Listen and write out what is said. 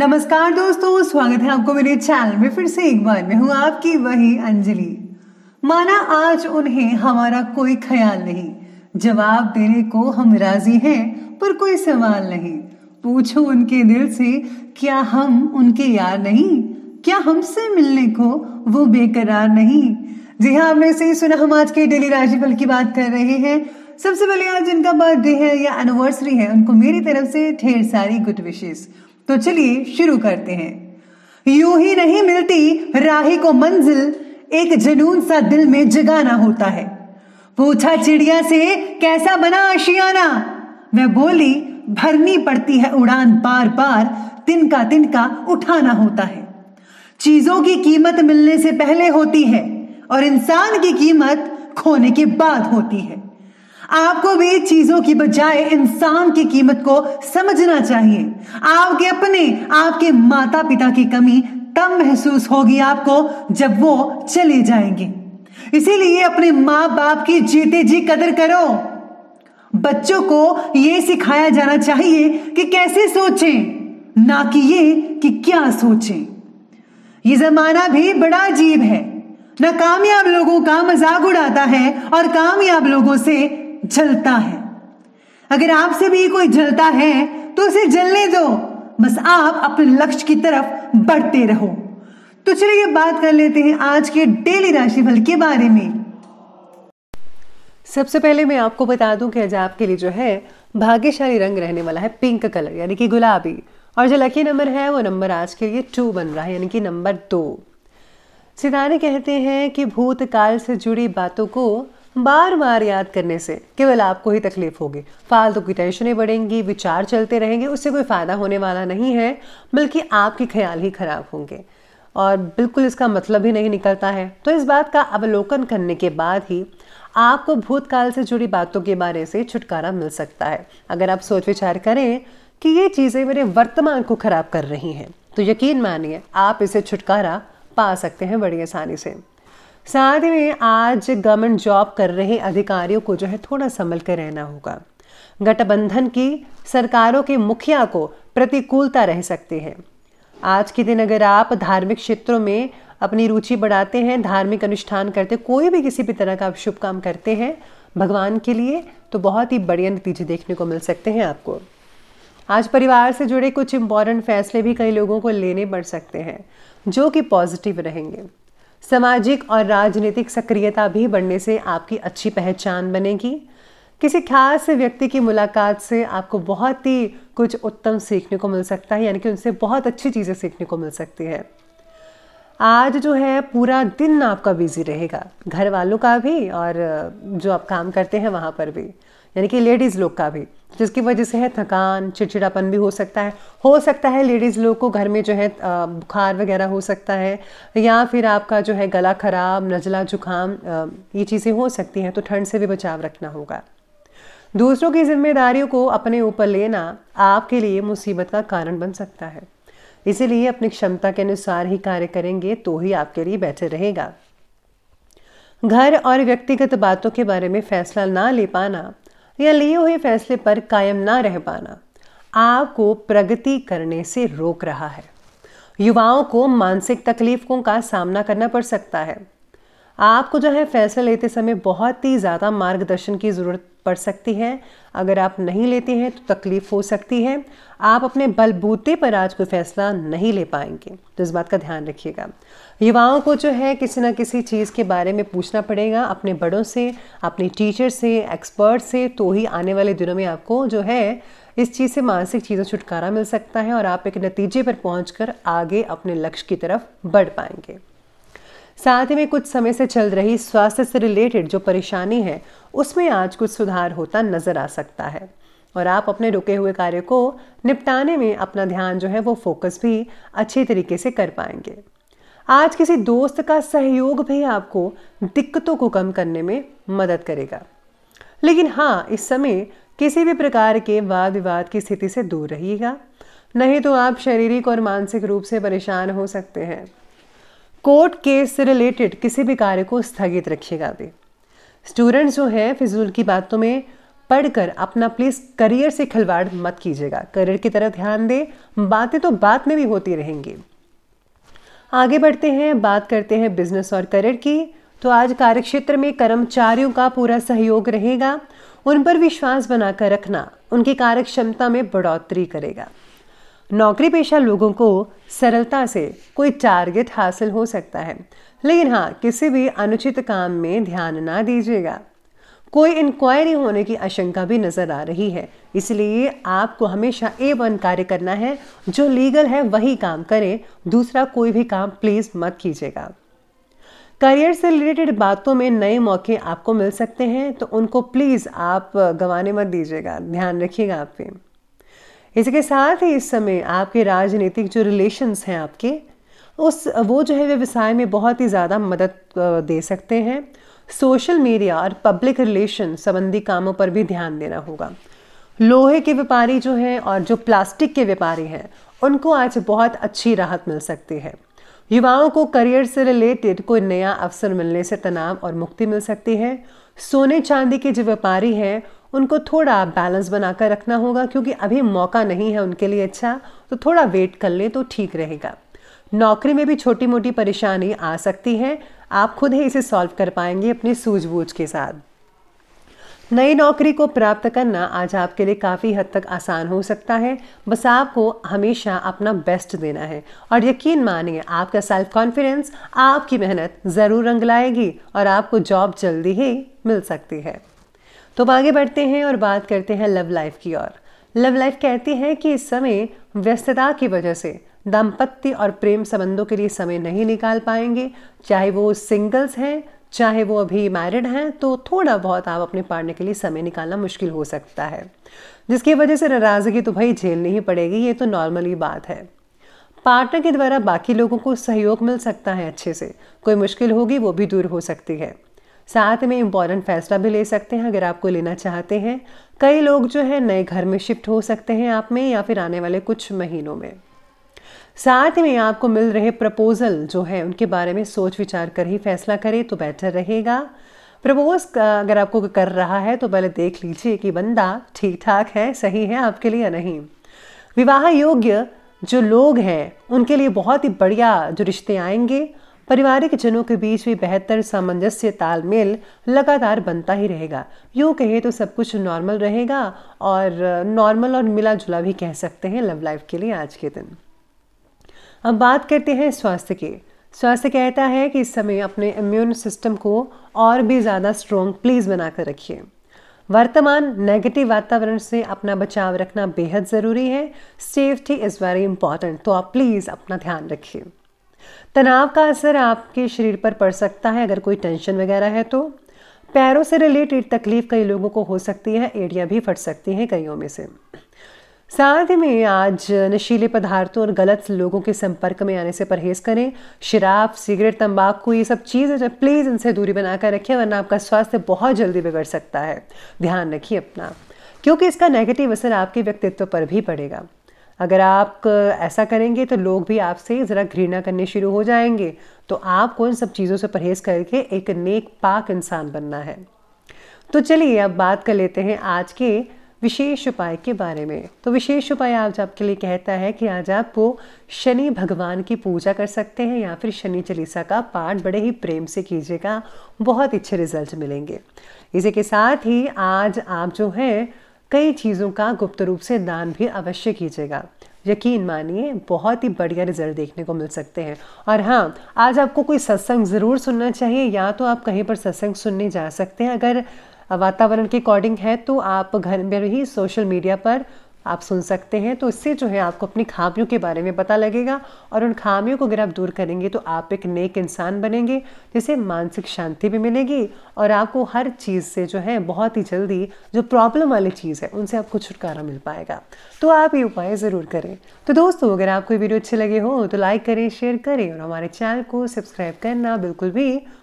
नमस्कार दोस्तों स्वागत है आपको मेरे चैनल में फिर से एक बार मैं हूं आपकी वही अंजलि माना आज उन्हें हमारा कोई ख्याल नहीं जवाब देने को हम राजी हैं पर कोई सवाल नहीं पूछो उनके दिल से क्या हम उनके यार नहीं क्या हमसे मिलने को वो बेकरार नहीं जी हाँ आपने सही सुना हम आज के डेली राशिफल की बात कर रहे हैं सबसे पहले आज जिनका बर्थडे है या एनिवर्सरी है उनको मेरी तरफ से ढेर सारी गुड विशेष तो चलिए शुरू करते हैं यू ही नहीं मिलती राही को मंजिल एक जुनून सा दिल में जगाना होता है पूछा चिड़िया से कैसा बना आशियाना वह बोली भरनी पड़ती है उड़ान बार बार तिनका तिनका उठाना होता है चीजों की कीमत मिलने से पहले होती है और इंसान की कीमत खोने के बाद होती है आपको भी चीजों की बजाय इंसान की कीमत को समझना चाहिए आपके अपने आपके माता पिता की कमी तब महसूस होगी आपको जब वो चले जाएंगे इसीलिए अपने माँ बाप की जीते जी कदर करो बच्चों को ये सिखाया जाना चाहिए कि कैसे सोचें ना कि ये कि क्या सोचें ये जमाना भी बड़ा अजीब है ना कामयाब लोगों का मजाक उड़ाता है और कामयाब लोगों से जलता है अगर आपसे भी कोई जलता है तो उसे जलने दो बस आप अपने लक्ष्य की तरफ बढ़ते रहो तो चलिए बात कर लेते हैं आज के डेली राशिफल के बारे में सबसे पहले मैं आपको बता दूं कि आज आपके लिए जो है भाग्यशाली रंग रहने वाला है पिंक कलर यानी कि गुलाबी और जो लकी नंबर है वो नंबर आज के लिए टू बन रहा है यानी कि नंबर दो सितारे कहते हैं कि भूतकाल से जुड़ी बातों को बार बार याद करने से केवल आपको ही तकलीफ होगी फालतू की टेंशनें बढ़ेंगी विचार चलते रहेंगे उससे कोई फ़ायदा होने वाला नहीं है बल्कि आपके ख्याल ही खराब होंगे और बिल्कुल इसका मतलब ही नहीं निकलता है तो इस बात का अवलोकन करने के बाद ही आपको भूतकाल से जुड़ी बातों के बारे से छुटकारा मिल सकता है अगर आप सोच विचार करें कि ये चीज़ें मेरे वर्तमान को ख़राब कर रही हैं तो यकीन मानिए आप इसे छुटकारा पा सकते हैं बड़ी आसानी से साथ में आज गवर्नमेंट जॉब कर रहे अधिकारियों को जो है थोड़ा संभल कर रहना होगा गठबंधन की सरकारों के मुखिया को प्रतिकूलता रह सकती है आज के दिन अगर आप धार्मिक क्षेत्रों में अपनी रुचि बढ़ाते हैं धार्मिक अनुष्ठान करते कोई भी किसी भी तरह का आप शुभ काम करते हैं भगवान के लिए तो बहुत ही बढ़िया नतीजे देखने को मिल सकते हैं आपको आज परिवार से जुड़े कुछ इम्पॉर्टेंट फैसले भी कई लोगों को लेने पड़ सकते हैं जो कि पॉजिटिव रहेंगे सामाजिक और राजनीतिक सक्रियता भी बढ़ने से आपकी अच्छी पहचान बनेगी किसी खास व्यक्ति की मुलाकात से आपको बहुत ही कुछ उत्तम सीखने को मिल सकता है यानी कि उनसे बहुत अच्छी चीज़ें सीखने को मिल सकती है आज जो है पूरा दिन आपका बिजी रहेगा घर वालों का भी और जो आप काम करते हैं वहाँ पर भी यानी कि लेडीज़ लोग का भी जिसकी वजह से है थकान चिड़चिड़ापन भी हो सकता है हो सकता है लेडीज़ लोग को घर में जो है बुखार वगैरह हो सकता है या फिर आपका जो है गला ख़राब नजला जुकाम ये चीज़ें हो सकती हैं तो ठंड से भी बचाव रखना होगा दूसरों की जिम्मेदारियों को अपने ऊपर लेना आपके लिए मुसीबत का कारण बन सकता है इसीलिए अपनी क्षमता के अनुसार ही कार्य करेंगे तो ही आपके लिए बेहतर रहेगा घर और व्यक्तिगत बातों के बारे में फैसला ना ले पाना या लिए हुए फैसले पर कायम ना रह पाना आपको प्रगति करने से रोक रहा है युवाओं को मानसिक तकलीफों का सामना करना पड़ सकता है आपको जो है फैसला लेते समय बहुत ही ज़्यादा मार्गदर्शन की ज़रूरत पड़ सकती है अगर आप नहीं लेते हैं तो तकलीफ़ हो सकती है आप अपने बलबूते पर आज कोई फैसला नहीं ले पाएंगे तो इस बात का ध्यान रखिएगा युवाओं को जो है किसी ना किसी चीज़ के बारे में पूछना पड़ेगा अपने बड़ों से अपने टीचर से एक्सपर्ट से तो ही आने वाले दिनों में आपको जो है इस चीज़ से मानसिक चीज़ों छुटकारा मिल सकता है और आप एक नतीजे पर पहुँच आगे अपने लक्ष्य की तरफ बढ़ पाएंगे साथ ही में कुछ समय से चल रही स्वास्थ्य से रिलेटेड जो परेशानी है उसमें आज कुछ सुधार होता नजर आ सकता है और आप अपने रुके हुए कार्य को निपटाने में अपना ध्यान जो है वो फोकस भी अच्छे तरीके से कर पाएंगे आज किसी दोस्त का सहयोग भी आपको दिक्कतों को कम करने में मदद करेगा लेकिन हाँ इस समय किसी भी प्रकार के वाद विवाद की स्थिति से दूर रहिएगा नहीं तो आप शारीरिक और मानसिक रूप से परेशान हो सकते हैं कोर्ट केस से रिलेटेड किसी भी कार्य को स्थगित रखिएगा भी स्टूडेंट्स जो है फिजूल की बातों में पढ़कर अपना प्लीज़ करियर से खिलवाड़ मत कीजिएगा करियर की तरफ ध्यान दें बातें तो बात में भी होती रहेंगी आगे बढ़ते हैं बात करते हैं बिजनेस और करियर की तो आज कार्यक्षेत्र में कर्मचारियों का पूरा सहयोग रहेगा उन पर विश्वास बनाकर रखना उनकी कार्यक्षमता में बढ़ोतरी करेगा नौकरी पेशा लोगों को सरलता से कोई टारगेट हासिल हो सकता है लेकिन हाँ किसी भी अनुचित काम में ध्यान ना दीजिएगा कोई इंक्वायरी होने की आशंका भी नज़र आ रही है इसलिए आपको हमेशा ए वन कार्य करना है जो लीगल है वही काम करें दूसरा कोई भी काम प्लीज़ मत कीजिएगा करियर से रिलेटेड बातों में नए मौके आपको मिल सकते हैं तो उनको प्लीज़ आप गंवाने मत दीजिएगा ध्यान रखिएगा आप पे इसके साथ ही इस समय आपके राजनीतिक जो रिलेशंस हैं आपके उस वो जो है व्यवसाय में बहुत ही ज़्यादा मदद दे सकते हैं सोशल मीडिया और पब्लिक रिलेशन संबंधी कामों पर भी ध्यान देना होगा लोहे के व्यापारी जो हैं और जो प्लास्टिक के व्यापारी हैं उनको आज बहुत अच्छी राहत मिल सकती है युवाओं को करियर से रिलेटेड कोई नया अवसर मिलने से तनाव और मुक्ति मिल सकती है सोने चांदी के जो व्यापारी हैं उनको थोड़ा बैलेंस बनाकर रखना होगा क्योंकि अभी मौका नहीं है उनके लिए अच्छा तो थोड़ा वेट कर ले तो ठीक रहेगा नौकरी में भी छोटी मोटी परेशानी आ सकती है आप खुद ही इसे सॉल्व कर पाएंगे अपनी सूझबूझ के साथ नई नौकरी को प्राप्त करना आज आपके लिए काफ़ी हद तक आसान हो सकता है बस आपको हमेशा अपना बेस्ट देना है और यकीन मानिए आपका सेल्फ कॉन्फिडेंस आपकी मेहनत ज़रूर रंग लाएगी और आपको जॉब जल्दी ही मिल सकती है तो हम आगे बढ़ते हैं और बात करते हैं लव लाइफ की ओर लव लाइफ कहती है कि इस समय व्यस्तता की वजह से दाम्पत्य और प्रेम संबंधों के लिए समय नहीं निकाल पाएंगे चाहे वो सिंगल्स हैं चाहे वो अभी मैरिड हैं तो थोड़ा बहुत आप अपने पार्टनर के लिए समय निकालना मुश्किल हो सकता है जिसकी वजह से नाराज़गी तो भाई झेलनी ही पड़ेगी ये तो नॉर्मल ही बात है पार्टनर के द्वारा बाकी लोगों को सहयोग मिल सकता है अच्छे से कोई मुश्किल होगी वो भी दूर हो सकती है साथ में इम्पॉर्टेंट फैसला भी ले सकते हैं अगर आपको लेना चाहते हैं कई लोग जो है नए घर में शिफ्ट हो सकते हैं आप में या फिर आने वाले कुछ महीनों में साथ में आपको मिल रहे प्रपोजल जो है उनके बारे में सोच विचार कर ही फैसला करें तो बेटर रहेगा प्रपोज अगर आपको कर रहा है तो पहले देख लीजिए कि बंदा ठीक ठाक है सही है आपके लिए या नहीं विवाह योग्य जो लोग हैं उनके लिए बहुत ही बढ़िया जो रिश्ते आएंगे पारिवारिक जनों के बीच भी बेहतर सामंजस्य तालमेल लगातार बनता ही रहेगा यूँ कहे तो सब कुछ नॉर्मल रहेगा और नॉर्मल और मिला जुला भी कह सकते हैं लव लाइफ के लिए आज के दिन अब बात करते हैं स्वास्थ्य के स्वास्थ्य कहता है कि इस समय अपने इम्यून सिस्टम को और भी ज़्यादा स्ट्रॉन्ग प्लीज़ बनाकर रखिए वर्तमान नेगेटिव वातावरण से अपना बचाव रखना बेहद ज़रूरी है सेफ्टी इज़ वेरी इंपॉर्टेंट तो आप प्लीज़ अपना ध्यान रखिए तनाव का असर आपके शरीर पर पड़ सकता है अगर कोई टेंशन वगैरह है तो पैरों से रिलेटेड तकलीफ कई लोगों को हो सकती है एड़ियाँ भी फट सकती हैं कईयों में से साथ में आज नशीले पदार्थों और गलत लोगों के संपर्क में आने से परहेज करें शराब सिगरेट तंबाकू ये सब चीज़ें प्लीज़ इनसे दूरी बनाकर रखें वरना आपका स्वास्थ्य बहुत जल्दी बिगड़ सकता है ध्यान रखिए अपना क्योंकि इसका नेगेटिव असर आपके व्यक्तित्व पर भी पड़ेगा अगर आप ऐसा करेंगे तो लोग भी आपसे ज़रा घृणा करने शुरू हो जाएंगे तो आपको इन सब चीज़ों से परहेज़ करके एक नेक पाक इंसान बनना है तो चलिए अब बात कर लेते हैं आज के विशेष उपाय के बारे में तो विशेष उपाय आज आपके लिए कहता है कि आज आप वो शनि भगवान की पूजा कर सकते हैं या फिर शनि चालीसा का पाठ बड़े ही प्रेम से कीजिएगा बहुत अच्छे रिजल्ट मिलेंगे इसी के साथ ही आज आप जो हैं कई चीज़ों का गुप्त रूप से दान भी अवश्य कीजिएगा यकीन मानिए बहुत ही बढ़िया रिजल्ट देखने को मिल सकते हैं और हाँ आज आपको कोई सत्संग ज़रूर सुनना चाहिए या तो आप कहीं पर सत्संग सुनने जा सकते हैं अगर वातावरण के अकॉर्डिंग है तो आप घर में ही सोशल मीडिया पर आप सुन सकते हैं तो इससे जो है आपको अपनी खामियों के बारे में पता लगेगा और उन खामियों को अगर आप दूर करेंगे तो आप एक नेक इंसान बनेंगे जिसे मानसिक शांति भी मिलेगी और आपको हर चीज़ से जो है बहुत ही जल्दी जो प्रॉब्लम वाली चीज़ है उनसे आपको छुटकारा मिल पाएगा तो आप ये उपाय ज़रूर करें तो दोस्तों अगर आपको वीडियो अच्छे लगे हो तो लाइक करें शेयर करें और हमारे चैनल को सब्सक्राइब करना बिल्कुल भी